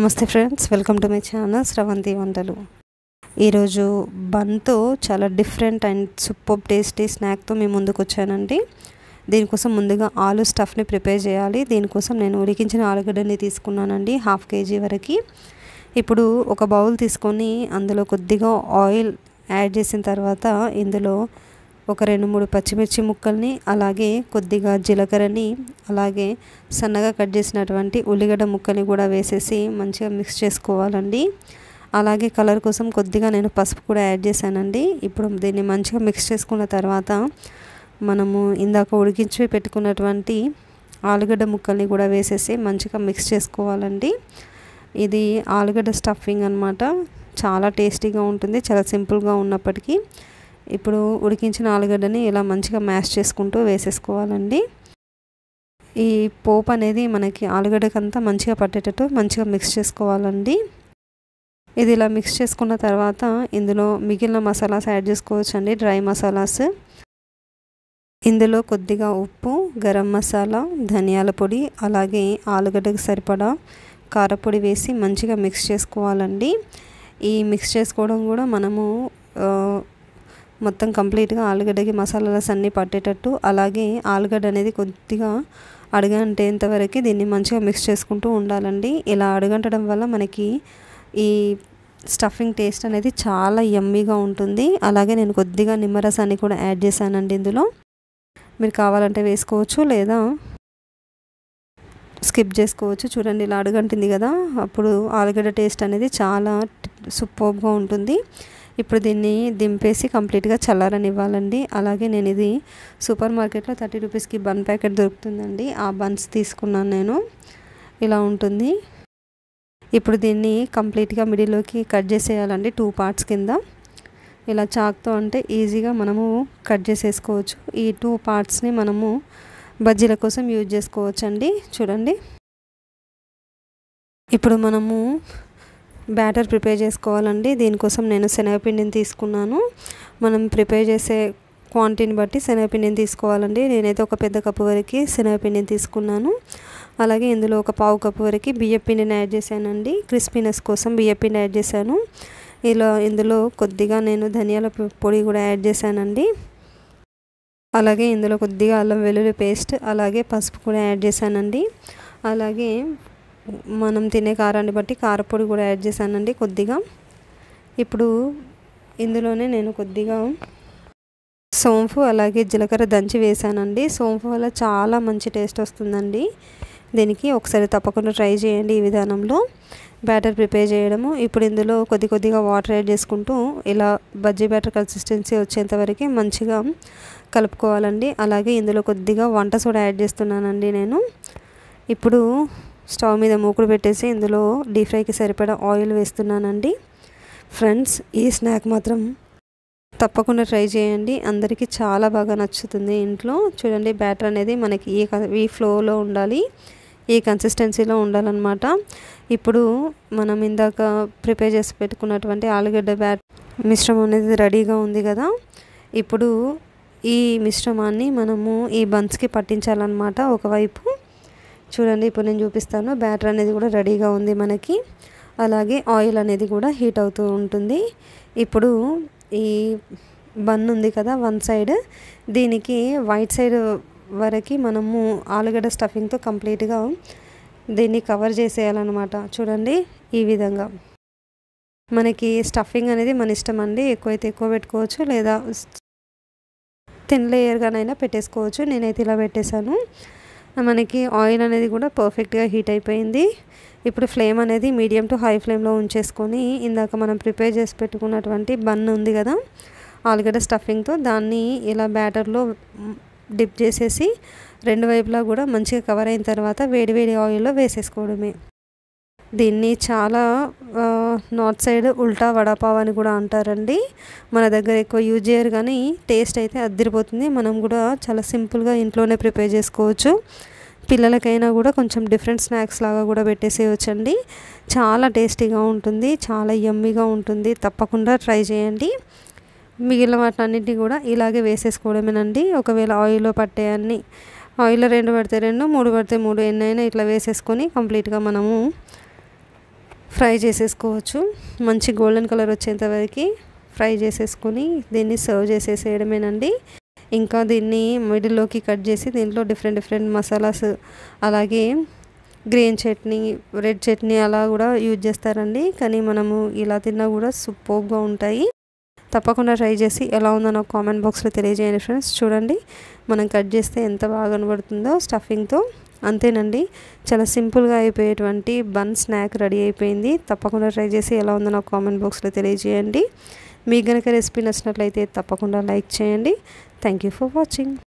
నమస్తే friends welcome to my channel Shravanthi వంటలు ఈరోజు బన్తో చాలా డిఫరెంట్ అండ్ సూపర్ టేస్టీ స్నాక్తో మేము ముందుకు వచ్చానండి దీనికోసం ముందుగా ఆలు స్టఫ్ని ప్రిపేర్ చేయాలి దీనికోసం నేను ఉడికించిన ఆలుగడ్డని తీసుకున్నానండి హాఫ్ కేజీ వరకు ఇప్పుడు ఒక బౌల్ తీసుకొని అందులో కొద్దిగా ఆయిల్ యాడ్ చేసిన తర్వాత ఇందులో ఒక రెండు మూడు పచ్చిమిర్చి ముక్కల్ని అలాగే కొద్దిగా జీలకర్రని అలాగే సన్నగా కట్ చేసినటువంటి ఉల్లిగడ్డ ముక్కల్ని కూడా వేసేసి మంచిగా మిక్స్ చేసుకోవాలండి అలాగే కలర్ కోసం కొద్దిగా నేను పసుపు కూడా యాడ్ చేశానండి ఇప్పుడు దీన్ని మంచిగా మిక్స్ చేసుకున్న తర్వాత మనము ఇందాక ఉడికించి పెట్టుకున్నటువంటి ఆలుగడ్డ ముక్కల్ని కూడా వేసేసి మంచిగా మిక్స్ చేసుకోవాలండి ఇది ఆలుగడ్డ స్టఫింగ్ అనమాట చాలా టేస్టీగా ఉంటుంది చాలా సింపుల్గా ఉన్నప్పటికీ ఇప్పుడు ఉడికించిన ఆలుగడ్డని ఇలా మంచిగా మ్యాష్ చేసుకుంటూ వేసేసుకోవాలండి ఈ పోపు అనేది మనకి ఆలుగడ్డకంతా మంచిగా పట్టేటట్టు మంచిగా మిక్స్ చేసుకోవాలండి ఇది ఇలా మిక్స్ చేసుకున్న తర్వాత ఇందులో మిగిలిన మసాలాస్ యాడ్ చేసుకోవచ్చు అండి డ్రై మసాలాస్ ఇందులో కొద్దిగా ఉప్పు గరం మసాలా ధనియాల పొడి అలాగే ఆలుగడ్డకు సరిపడా కారపొడి వేసి మంచిగా మిక్స్ చేసుకోవాలండి ఈ మిక్స్ చేసుకోవడం కూడా మనము మొత్తం కంప్లీట్గా ఆలుగడ్డకి రస్ అన్నీ పట్టేటట్టు అలాగే ఆలుగడ్డ అనేది కొద్దిగా వరకు దీన్ని మంచిగా మిక్స్ చేసుకుంటూ ఉండాలండి ఇలా అడగంటడం వల్ల మనకి ఈ స్టఫింగ్ టేస్ట్ అనేది చాలా ఎమ్మీగా ఉంటుంది అలాగే నేను కొద్దిగా నిమ్మరసాన్ని కూడా యాడ్ చేశానండి ఇందులో మీరు కావాలంటే వేసుకోవచ్చు లేదా స్కిప్ చేసుకోవచ్చు చూడండి ఇలా అడుగంటుంది కదా అప్పుడు ఆలుగడ్డ టేస్ట్ అనేది చాలా సూపర్గా ఉంటుంది ఇప్పుడు దీన్ని దింపేసి కంప్లీట్గా చల్లారని ఇవ్వాలండి అలాగే నేను ఇది సూపర్ మార్కెట్లో థర్టీ రూపీస్కి బన్ ప్యాకెట్ దొరుకుతుందండి ఆ బన్స్ తీసుకున్నాను నేను ఇలా ఉంటుంది ఇప్పుడు దీన్ని కంప్లీట్గా మిడిల్లోకి కట్ చేసేయాలండి టూ పార్ట్స్ కింద ఇలా చాక్తో అంటే ఈజీగా మనము కట్ చేసేసుకోవచ్చు ఈ టూ పార్ట్స్ని మనము బజ్జీల కోసం యూజ్ చేసుకోవచ్చండి చూడండి ఇప్పుడు మనము బ్యాటర్ ప్రిపేర్ చేసుకోవాలండి దీనికోసం నేను శనగపిండిని తీసుకున్నాను మనం ప్రిపేర్ చేసే క్వాంటిటీని బట్టి శనగపిండిని తీసుకోవాలండి నేనైతే ఒక పెద్ద కప్పు వరకు శనగపిండిని తీసుకున్నాను అలాగే ఇందులో ఒక పావు కప్పు వరకు బియ్యపిండిని యాడ్ చేశానండి క్రిస్పీనెస్ కోసం బియ్యపిండి యాడ్ చేశాను ఇలా ఇందులో కొద్దిగా నేను ధనియాల పొడి కూడా యాడ్ చేశానండి అలాగే ఇందులో కొద్దిగా అల్లం వెల్లుల్లి పేస్ట్ అలాగే పసుపు కూడా యాడ్ చేశానండి అలాగే మనం తినే కారాన్ని బట్టి కారపొడి కూడా యాడ్ చేశానండి కొద్దిగా ఇప్పుడు ఇందులోనే నేను కొద్దిగా సోంపు అలాగే జీలకర్ర దంచి వేశానండి సోంపు వల్ల చాలా మంచి టేస్ట్ వస్తుందండి దీనికి ఒకసారి తప్పకుండా ట్రై చేయండి ఈ విధానంలో బ్యాటర్ ప్రిపేర్ చేయడము ఇప్పుడు ఇందులో కొద్ది కొద్దిగా వాటర్ యాడ్ చేసుకుంటూ ఇలా బజ్జీ బ్యాటర్ కన్సిస్టెన్సీ వరకు మంచిగా కలుపుకోవాలండి అలాగే ఇందులో కొద్దిగా వంట సోడా యాడ్ చేస్తున్నానండి నేను ఇప్పుడు స్టవ్ మీద మూకుడు పెట్టేసి ఇందులో డీప్ ఫ్రైకి సరిపడా ఆయిల్ వేస్తున్నానండి ఫ్రెండ్స్ ఈ స్నాక్ మాత్రం తప్పకుండా ట్రై చేయండి అందరికీ చాలా బాగా నచ్చుతుంది ఇంట్లో చూడండి బ్యాటర్ అనేది మనకి ఈ ఈ ఫ్లోలో ఉండాలి ఈ కన్సిస్టెన్సీలో ఉండాలన్నమాట ఇప్పుడు మనం ఇందాక ప్రిపేర్ చేసి పెట్టుకున్నటువంటి ఆలుగడ్డ బ్యాట్ మిశ్రమం అనేది రెడీగా ఉంది కదా ఇప్పుడు ఈ మిశ్రమాన్ని మనము ఈ బన్స్కి పట్టించాలన్నమాట ఒకవైపు చూడండి ఇప్పుడు నేను చూపిస్తాను బ్యాటర్ అనేది కూడా రెడీగా ఉంది మనకి అలాగే ఆయిల్ అనేది కూడా హీట్ అవుతూ ఉంటుంది ఇప్పుడు ఈ బన్ ఉంది కదా వన్ సైడ్ దీనికి వైట్ సైడ్ వరకు మనము ఆలుగడ్డ స్టఫింగ్తో కంప్లీట్గా దీన్ని కవర్ చేసేయాలన్నమాట చూడండి ఈ విధంగా మనకి స్టఫింగ్ అనేది మన ఇష్టం అండి ఎక్కువైతే ఎక్కువ పెట్టుకోవచ్చు లేదా థిన్ లేయర్గానైనా పెట్టేసుకోవచ్చు నేనైతే ఇలా పెట్టేశాను మనకి ఆయిల్ అనేది కూడా పర్ఫెక్ట్గా హీట్ అయిపోయింది ఇప్పుడు ఫ్లేమ్ అనేది మీడియం టు హై ఫ్లేమ్లో ఉంచేసుకొని ఇందాక మనం ప్రిపేర్ చేసి పెట్టుకున్నటువంటి బన్ ఉంది కదా ఆలుగడ్డ స్టఫింగ్తో దాన్ని ఇలా బ్యాటర్లో డిప్ చేసేసి రెండు వైపులా కూడా మంచిగా కవర్ అయిన తర్వాత వేడివేడి ఆయిల్లో వేసేసుకోవడమే దీన్ని చాలా నార్త్ సైడ్ ఉల్టా వడపావ్ అని కూడా అంటారండి మన దగ్గర ఎక్కువ యూజ్ చేయరు కానీ టేస్ట్ అయితే అద్దరిపోతుంది మనం కూడా చాలా సింపుల్గా ఇంట్లోనే ప్రిపేర్ చేసుకోవచ్చు పిల్లలకైనా కూడా కొంచెం డిఫరెంట్ స్నాక్స్ లాగా కూడా పెట్టేసేయచ్చండి చాలా టేస్టీగా ఉంటుంది చాలా యమ్మీగా ఉంటుంది తప్పకుండా ట్రై చేయండి మిగిలిన వాటిలన్నింటినీ కూడా ఇలాగే వేసేసుకోవడమేనండి ఒకవేళ ఆయిల్లో పట్టేయన్ని ఆయిల్లో రెండు పడితే రెండు మూడు పడితే మూడు ఎన్నైనా ఇట్లా వేసేసుకొని కంప్లీట్గా మనము ఫ్రై చేసేసుకోవచ్చు మంచి గోల్డెన్ కలర్ వచ్చేంతవరకు ఫ్రై చేసేసుకొని దీన్ని సర్వ్ చేసేసేయడమేనండి ఇంకా దీన్ని మిడిల్లోకి కట్ చేసి దీంట్లో డిఫరెంట్ డిఫరెంట్ మసాలాస్ అలాగే గ్రీన్ చట్నీ రెడ్ చట్నీ అలా కూడా యూజ్ చేస్తారండి కానీ మనము ఇలా తిన్నా కూడా సూపర్గా ఉంటాయి తప్పకుండా ట్రై చేసి ఎలా ఉందో నాకు కామెంట్ బాక్స్లో తెలియజేయండి ఫ్రెండ్స్ చూడండి మనం కట్ చేస్తే ఎంత బాగా కనబడుతుందో స్టఫింగ్తో అంతేనండి చాలా సింపుల్గా అయిపోయేటువంటి బన్ స్నాక్ రెడీ అయిపోయింది తప్పకుండా ట్రై చేసి ఎలా ఉందో నాకు కామెంట్ బాక్స్లో తెలియజేయండి మీకు కనుక రెసిపీ నచ్చినట్లయితే తప్పకుండా లైక్ చేయండి థ్యాంక్ యూ ఫర్ వాచింగ్